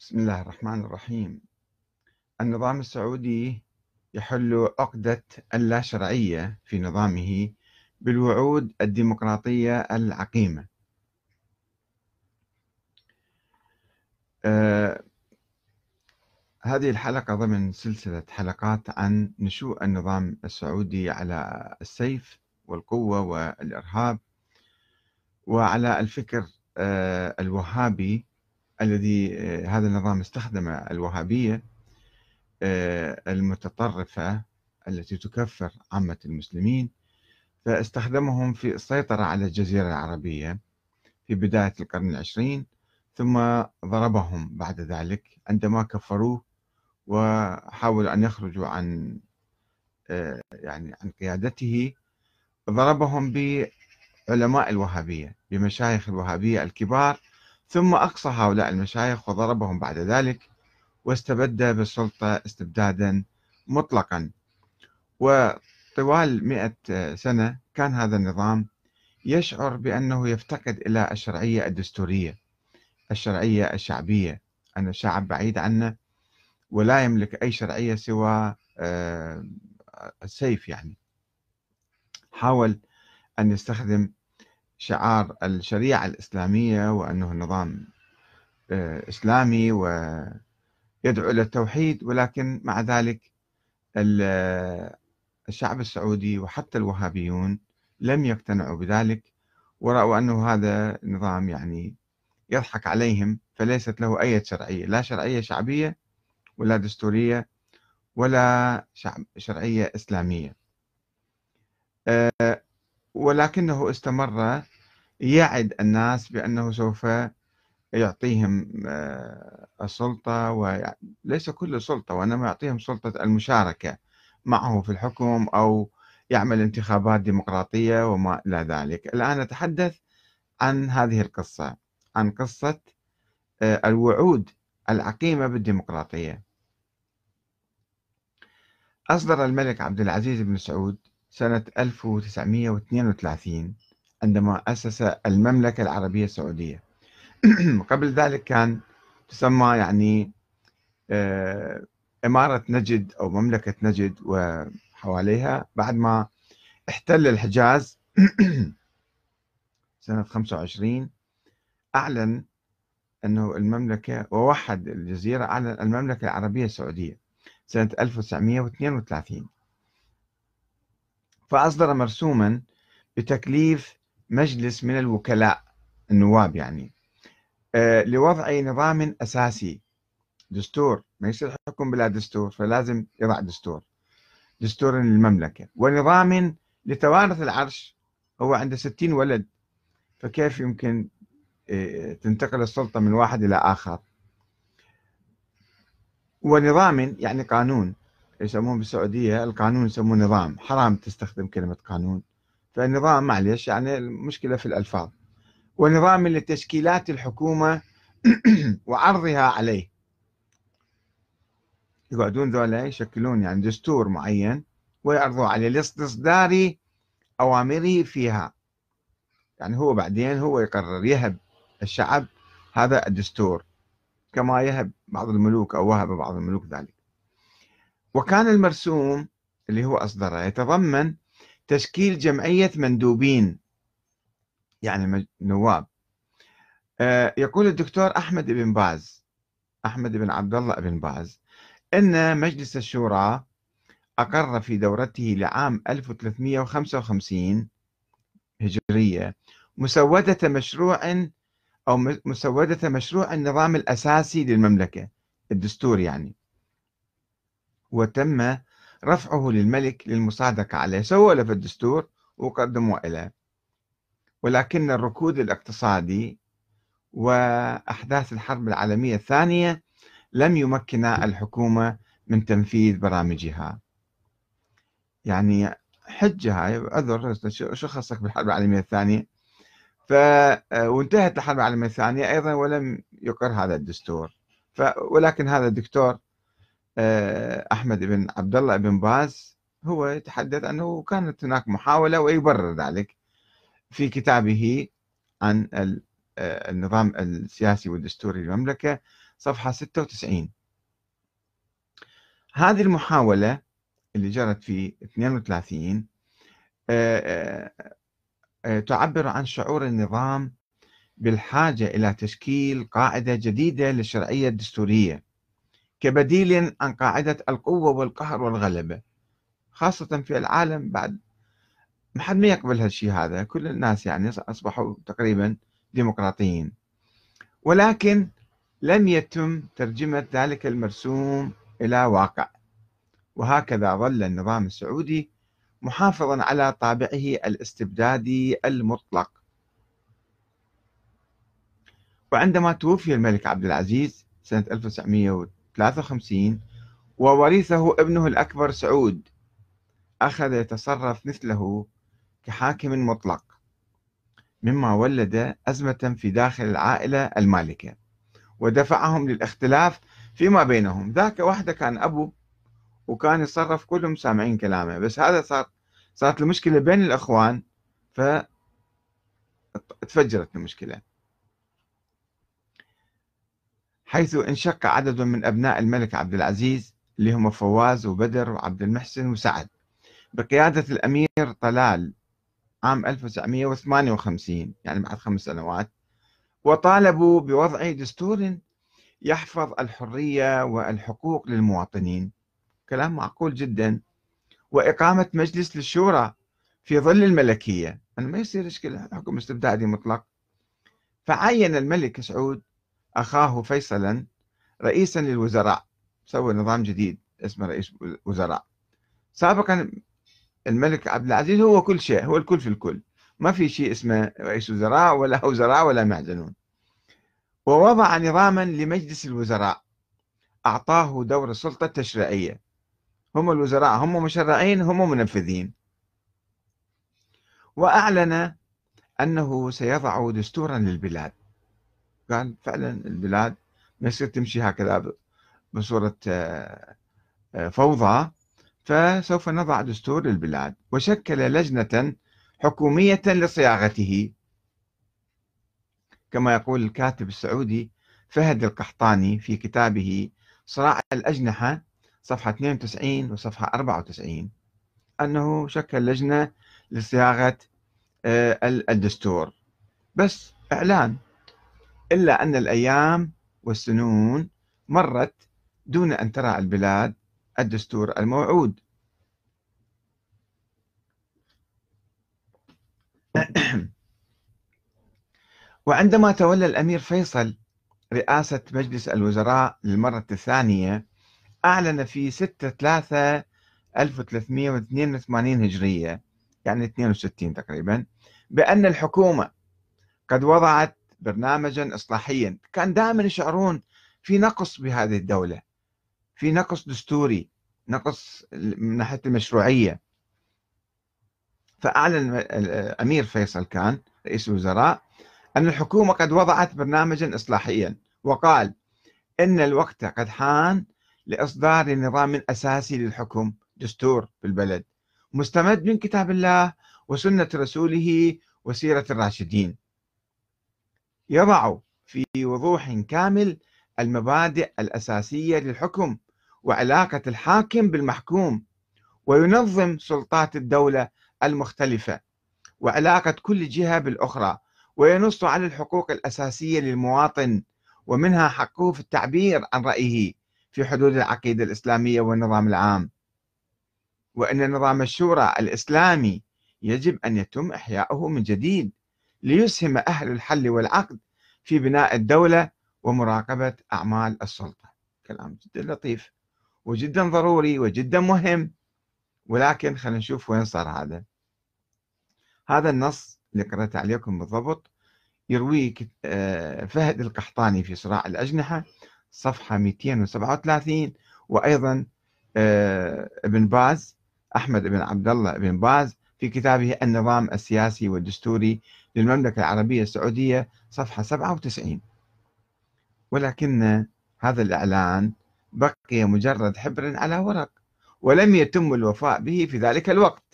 بسم الله الرحمن الرحيم النظام السعودي يحل عقدة اللاشرعية في نظامه بالوعود الديمقراطية العقيمة آه هذه الحلقة ضمن سلسلة حلقات عن نشوء النظام السعودي على السيف والقوة والإرهاب وعلى الفكر آه الوهابي الذي آه، هذا النظام استخدم الوهابية آه، المتطرفة التي تكفر عامة المسلمين فاستخدمهم في السيطرة على الجزيرة العربية في بداية القرن العشرين ثم ضربهم بعد ذلك عندما كفروه وحاولوا أن يخرجوا عن آه، يعني عن قيادته ضربهم بعلماء الوهابية بمشايخ الوهابية الكبار ثم أقصى هؤلاء المشايخ وضربهم بعد ذلك واستبد بالسلطة استبدادا مطلقا وطوال مئة سنة كان هذا النظام يشعر بأنه يفتقد إلى الشرعية الدستورية الشرعية الشعبية أن الشعب بعيد عنا ولا يملك أي شرعية سوى آه، السيف يعني حاول أن يستخدم شعار الشريعة الإسلامية وأنه نظام آه، إسلامي ويدعو إلى التوحيد ولكن مع ذلك آه، الشعب السعودي وحتى الوهابيون لم يقتنعوا بذلك ورأوا أنه هذا نظام يعني يضحك عليهم فليست له أي شرعية لا شرعية شعبية ولا دستورية ولا شعب شرعية إسلامية آه، ولكنه استمر يعد الناس بأنه سوف يعطيهم آه، السلطة وليس كل السلطة وإنما يعطيهم سلطة المشاركة معه في الحكم أو يعمل انتخابات ديمقراطية وما إلى ذلك الآن نتحدث عن هذه القصة عن قصة آه، الوعود العقيمة بالديمقراطية أصدر الملك عبد العزيز بن سعود سنة 1932 عندما أسس المملكة العربية السعودية قبل ذلك كان تسمى يعني آه، إمارة نجد أو مملكة نجد وحواليها بعد ما احتل الحجاز سنة 25 أعلن أنه المملكة ووحد الجزيرة أعلن المملكة العربية السعودية سنة 1932 فأصدر مرسوما بتكليف مجلس من الوكلاء النواب يعني آه، لوضع نظام أساسي دستور ما يصير حكم بلا دستور فلازم يضع دستور دستور للمملكة ونظام لتوارث العرش هو عنده 60 ولد فكيف يمكن آه، تنتقل السلطة من واحد إلى آخر ونظام يعني قانون يسمون بالسعوديه القانون يسمونه نظام حرام تستخدم كلمه قانون فنظام معلش يعني المشكله في الالفاظ ونظام لتشكيلات الحكومه وعرضها عليه يقعدون ذولا يشكلون يعني دستور معين ويعرضوا عليه لاستصدار اوامره فيها يعني هو بعدين هو يقرر يهب الشعب هذا الدستور كما يهب بعض الملوك او وهب بعض الملوك ذلك وكان المرسوم اللي هو أصدره يتضمن تشكيل جمعية مندوبين يعني نواب آه، يقول الدكتور أحمد بن باز أحمد بن عبد الله بن باز أن مجلس الشورى أقر في دورته لعام 1355 هجرية مسودة مشروع أو مسودة مشروع النظام الأساسي للمملكة الدستور يعني وتم رفعه للملك للمصادقة عليه له في الدستور وقدموا له ولكن الركود الاقتصادي وأحداث الحرب العالمية الثانية لم يمكن الحكومة من تنفيذ برامجها يعني حجة هاي أذر شو خصك بالحرب العالمية الثانية ف وانتهت الحرب العالمية الثانية أيضا ولم يقر هذا الدستور ف... ولكن هذا الدكتور آه، أحمد بن عبد الله بن باز هو يتحدث أنه كانت هناك محاولة ويبرر ذلك في كتابه عن آه، النظام السياسي والدستوري للمملكة صفحة 96 هذه المحاولة اللي جرت في 32 آه، تعبر عن شعور النظام بالحاجة إلى تشكيل قاعدة جديدة للشرعية الدستورية كبديل عن قاعدة القوة والقهر والغلبة خاصة في العالم بعد ما حد ما يقبل هالشيء هذا كل الناس يعني أصبحوا تقريبا ديمقراطيين ولكن لم يتم ترجمة ذلك المرسوم إلى واقع وهكذا ظل النظام السعودي محافظا على طابعه الاستبدادي المطلق وعندما توفي الملك عبد العزيز سنة 1900 53 وورثه ابنه الأكبر سعود أخذ يتصرف مثله كحاكم مطلق مما ولد أزمة في داخل العائلة المالكة ودفعهم للاختلاف فيما بينهم ذاك وحده كان أبو وكان يتصرف كلهم سامعين كلامه بس هذا صار صارت المشكلة بين الأخوان فتفجرت المشكلة حيث انشق عدد من أبناء الملك عبد العزيز اللي هم فواز وبدر وعبد المحسن وسعد بقيادة الأمير طلال عام 1958 يعني بعد خمس سنوات وطالبوا بوضع دستور يحفظ الحرية والحقوق للمواطنين كلام معقول جدا وإقامة مجلس للشورى في ظل الملكية أنا ما يصير إشكال حكم استبدادي مطلق فعين الملك سعود أخاه فيصلا رئيسا للوزراء سوى نظام جديد اسمه رئيس وزراء سابقا الملك عبد العزيز هو كل شيء هو الكل في الكل ما في شيء اسمه رئيس وزراء ولا وزراء ولا معدنون ووضع نظاما لمجلس الوزراء أعطاه دور السلطة التشريعية هم الوزراء هم مشرعين هم منفذين وأعلن أنه سيضع دستورا للبلاد كان فعلا البلاد ما يصير تمشي هكذا بصورة آه، آه، فوضى فسوف نضع دستور للبلاد وشكل لجنة حكومية لصياغته كما يقول الكاتب السعودي فهد القحطاني في كتابه صراع الأجنحة صفحة 92 وصفحة 94 أنه شكل لجنة لصياغة آه، الدستور بس إعلان إلا أن الأيام والسنون مرت دون أن ترى البلاد الدستور الموعود وعندما تولى الأمير فيصل رئاسة مجلس الوزراء للمرة الثانية أعلن في 6 3 1382 هجرية يعني 62 تقريبا بأن الحكومة قد وضعت برنامجا إصلاحيا كان دائما يشعرون في نقص بهذه الدولة في نقص دستوري نقص من ناحية المشروعية فأعلن الأمير فيصل كان رئيس الوزراء أن الحكومة قد وضعت برنامجا إصلاحيا وقال إن الوقت قد حان لإصدار نظام أساسي للحكم دستور بالبلد مستمد من كتاب الله وسنة رسوله وسيرة الراشدين يضع في وضوح كامل المبادئ الأساسية للحكم وعلاقة الحاكم بالمحكوم وينظم سلطات الدولة المختلفة وعلاقة كل جهة بالأخرى وينص على الحقوق الأساسية للمواطن ومنها حقه في التعبير عن رأيه في حدود العقيدة الإسلامية والنظام العام وأن نظام الشورى الإسلامي يجب أن يتم إحياؤه من جديد ليسهم أهل الحل والعقد في بناء الدولة ومراقبة أعمال السلطة كلام جدا لطيف وجدا ضروري وجدا مهم ولكن خلينا نشوف وين صار هذا هذا النص اللي قرأته عليكم بالضبط يرويه آه، فهد القحطاني في صراع الأجنحة صفحة 237 وأيضا آه، ابن باز أحمد بن عبد الله بن باز في كتابه النظام السياسي والدستوري للمملكة العربية السعودية صفحة 97 ولكن هذا الإعلان بقي مجرد حبر على ورق ولم يتم الوفاء به في ذلك الوقت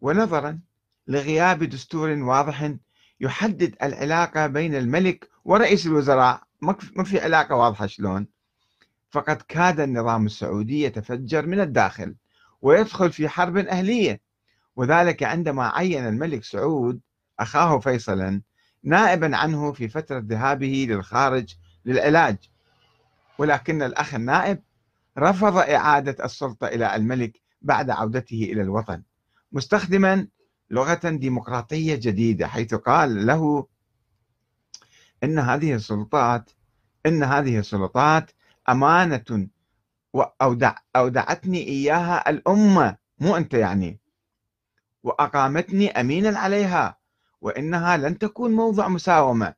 ونظرا لغياب دستور واضح يحدد العلاقة بين الملك ورئيس الوزراء ما في علاقة واضحة شلون فقد كاد النظام السعودي يتفجر من الداخل ويدخل في حرب أهلية وذلك عندما عين الملك سعود أخاه فيصلا نائبا عنه في فترة ذهابه للخارج للعلاج ولكن الأخ النائب رفض إعادة السلطة إلى الملك بعد عودته إلى الوطن مستخدما لغة ديمقراطية جديدة حيث قال له إن هذه السلطات إن هذه السلطات أمانة وأودع أودعتني إياها الأمة مو أنت يعني وأقامتني أمينا عليها وإنها لن تكون موضع مساومة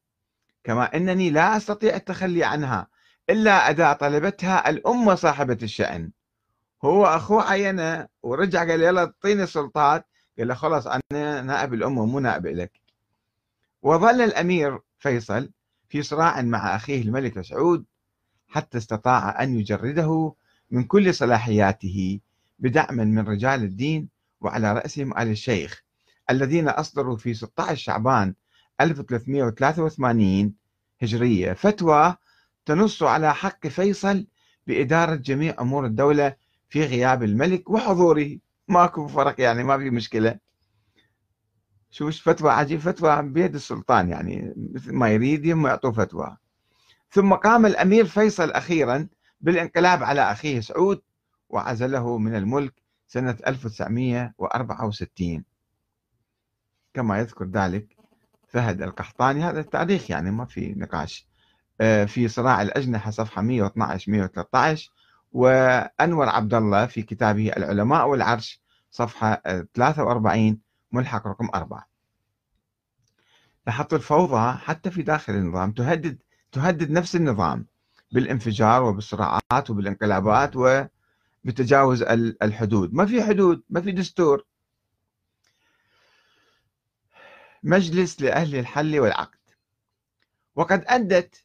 كما أنني لا أستطيع التخلي عنها إلا إذا طلبتها الأمة صاحبة الشأن هو أخوه عينه ورجع قال يلا اعطيني السلطات قال له خلاص أنا نائب الأمة مو نائب لك وظل الأمير فيصل في صراع مع أخيه الملك سعود حتى استطاع أن يجرده من كل صلاحياته بدعم من رجال الدين وعلى رأسهم آل الشيخ الذين أصدروا في 16 شعبان 1383 هجرية فتوى تنص على حق فيصل بإدارة جميع أمور الدولة في غياب الملك وحضوره ماكو فرق يعني ما في مشكلة شو فتوى عجيب فتوى بيد السلطان يعني مثل ما يريد يم يعطوه فتوى ثم قام الأمير فيصل أخيرا بالانقلاب على أخيه سعود وعزله من الملك سنة 1964 كما يذكر ذلك فهد القحطاني هذا التاريخ يعني ما في نقاش آه، في صراع الأجنحة صفحة 112 113 وأنور عبد الله في كتابه العلماء والعرش صفحة 43 آه، ملحق رقم 4 لاحظت الفوضى حتى في داخل النظام تهدد تهدد نفس النظام بالانفجار وبالصراعات وبالانقلابات وبتجاوز الحدود ما في حدود ما في دستور مجلس لأهل الحل والعقد وقد أدت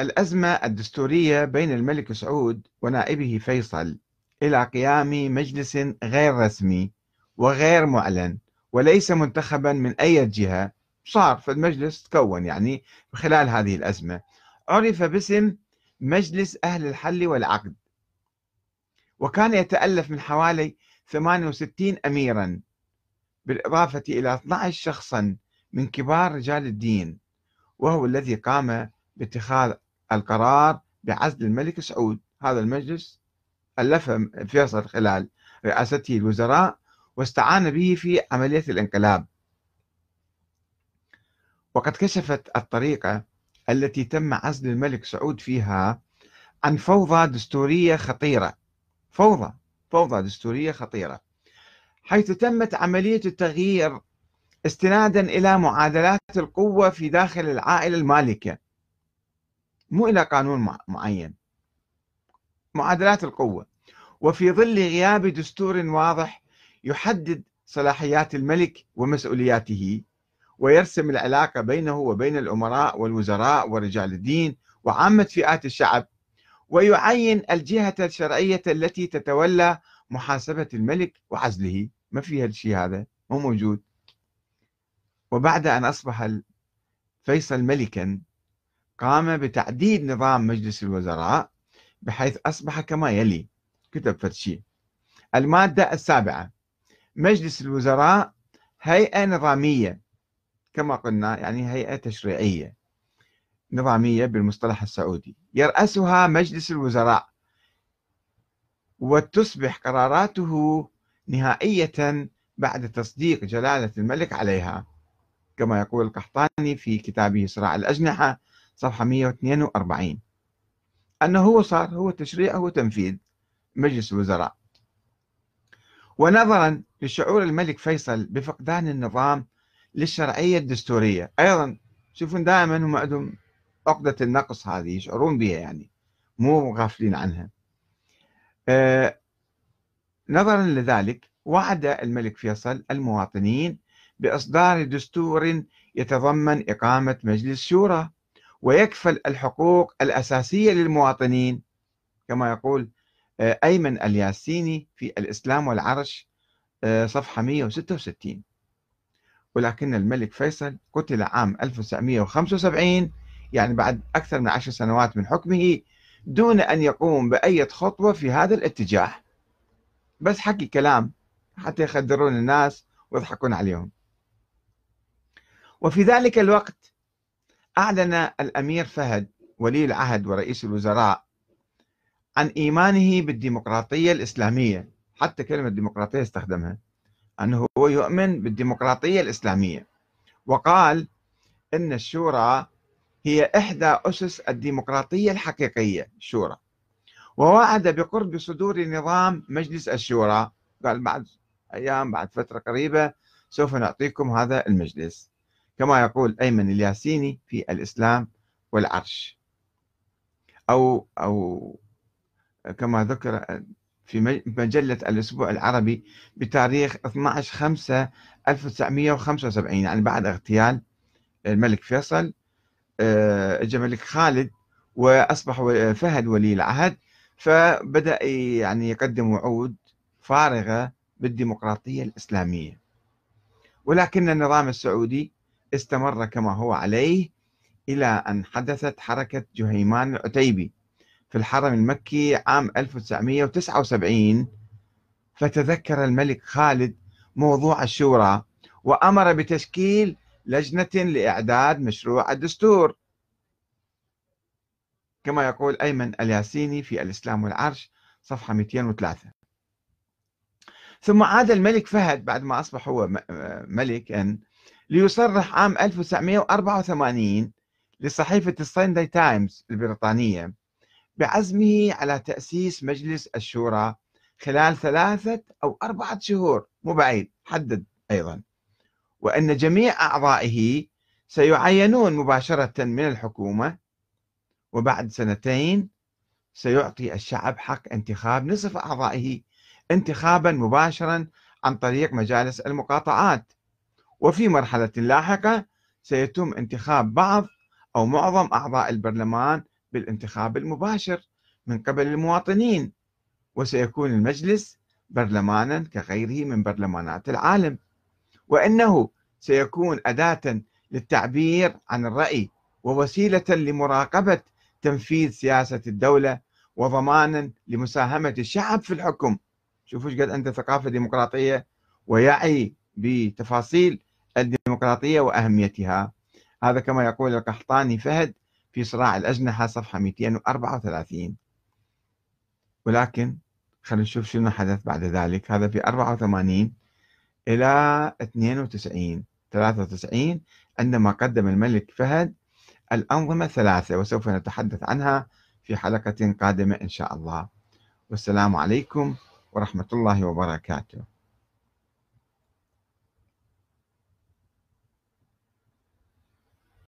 الأزمة الدستورية بين الملك سعود ونائبه فيصل إلى قيام مجلس غير رسمي وغير معلن وليس منتخبا من أي جهة صار فالمجلس تكون يعني خلال هذه الأزمة عرف باسم مجلس أهل الحل والعقد وكان يتألف من حوالي 68 أميرا بالإضافة إلى 12 شخصا من كبار رجال الدين وهو الذي قام باتخاذ القرار بعزل الملك سعود هذا المجلس ألفه فيصل خلال رئاسته الوزراء واستعان به في عملية الانقلاب وقد كشفت الطريقة التي تم عزل الملك سعود فيها عن فوضى دستورية خطيرة فوضى فوضى دستورية خطيرة حيث تمت عملية التغيير استنادا إلى معادلات القوة في داخل العائلة المالكة مو إلى قانون معين معادلات القوة وفي ظل غياب دستور واضح يحدد صلاحيات الملك ومسؤولياته ويرسم العلاقة بينه وبين الأمراء والوزراء ورجال الدين وعامة فئات الشعب ويعين الجهة الشرعية التي تتولى محاسبة الملك وعزله ما في هالشيء هذا مو موجود وبعد أن أصبح فيصل ملكا قام بتعديد نظام مجلس الوزراء بحيث أصبح كما يلي كتب فتشي المادة السابعة مجلس الوزراء هيئة نظامية كما قلنا يعني هيئة تشريعية نظامية بالمصطلح السعودي يرأسها مجلس الوزراء وتصبح قراراته نهائية بعد تصديق جلالة الملك عليها كما يقول القحطاني في كتابه صراع الأجنحة صفحة 142 أنه هو صار هو تشريع هو تنفيذ مجلس الوزراء ونظرا لشعور الملك فيصل بفقدان النظام للشرعية الدستورية أيضا شوفون دائما هم عندهم عقدة النقص هذه يشعرون بها يعني مو غافلين عنها آه نظرا لذلك وعد الملك فيصل المواطنين بإصدار دستور يتضمن إقامة مجلس شورى ويكفل الحقوق الأساسية للمواطنين كما يقول آه، أيمن الياسيني في الإسلام والعرش آه، صفحة 166 ولكن الملك فيصل قتل عام 1975 يعني بعد أكثر من عشر سنوات من حكمه دون أن يقوم بأي خطوة في هذا الاتجاه بس حكي كلام حتى يخدرون الناس ويضحكون عليهم وفي ذلك الوقت أعلن الأمير فهد ولي العهد ورئيس الوزراء عن إيمانه بالديمقراطية الإسلامية حتى كلمة ديمقراطية استخدمها أنه هو يؤمن بالديمقراطية الإسلامية وقال أن الشورى هي إحدى أسس الديمقراطية الحقيقية الشورى ووعد بقرب صدور نظام مجلس الشورى قال بعد أيام بعد فترة قريبة سوف نعطيكم هذا المجلس كما يقول أيمن الياسيني في الإسلام والعرش أو أو كما ذكر في مجلة الأسبوع العربي بتاريخ 12/5/1975 يعني بعد اغتيال آه، الملك فيصل آه، اجى الملك خالد واصبح آه، فهد ولي العهد فبدا يعني يقدم وعود فارغه بالديمقراطيه الاسلاميه ولكن النظام السعودي استمر كما هو عليه الى ان حدثت حركه جهيمان العتيبي في الحرم المكي عام 1979 فتذكر الملك خالد موضوع الشورى وأمر بتشكيل لجنة لإعداد مشروع الدستور كما يقول أيمن الياسيني في الإسلام والعرش صفحة 203 ثم عاد الملك فهد بعد ما أصبح هو ملكا ليصرح عام 1984 لصحيفة السانداي تايمز البريطانية بعزمه على تأسيس مجلس الشورى خلال ثلاثة أو أربعة شهور مو بعيد حدد أيضا وأن جميع أعضائه سيعينون مباشرة من الحكومة وبعد سنتين سيعطي الشعب حق انتخاب نصف أعضائه انتخابا مباشرا عن طريق مجالس المقاطعات وفي مرحلة لاحقة سيتم انتخاب بعض أو معظم أعضاء البرلمان بالانتخاب المباشر من قبل المواطنين وسيكون المجلس برلمانا كغيره من برلمانات العالم وانه سيكون اداه للتعبير عن الراي ووسيله لمراقبه تنفيذ سياسه الدوله وضمانا لمساهمه الشعب في الحكم شوفوا قد عنده ثقافه ديمقراطيه ويعي بتفاصيل الديمقراطيه واهميتها هذا كما يقول القحطاني فهد في صراع الأجنحة صفحة 234 ولكن خلينا نشوف شنو حدث بعد ذلك هذا في 84 إلى 92 93 عندما قدم الملك فهد الأنظمة الثلاثة وسوف نتحدث عنها في حلقة قادمة إن شاء الله والسلام عليكم ورحمة الله وبركاته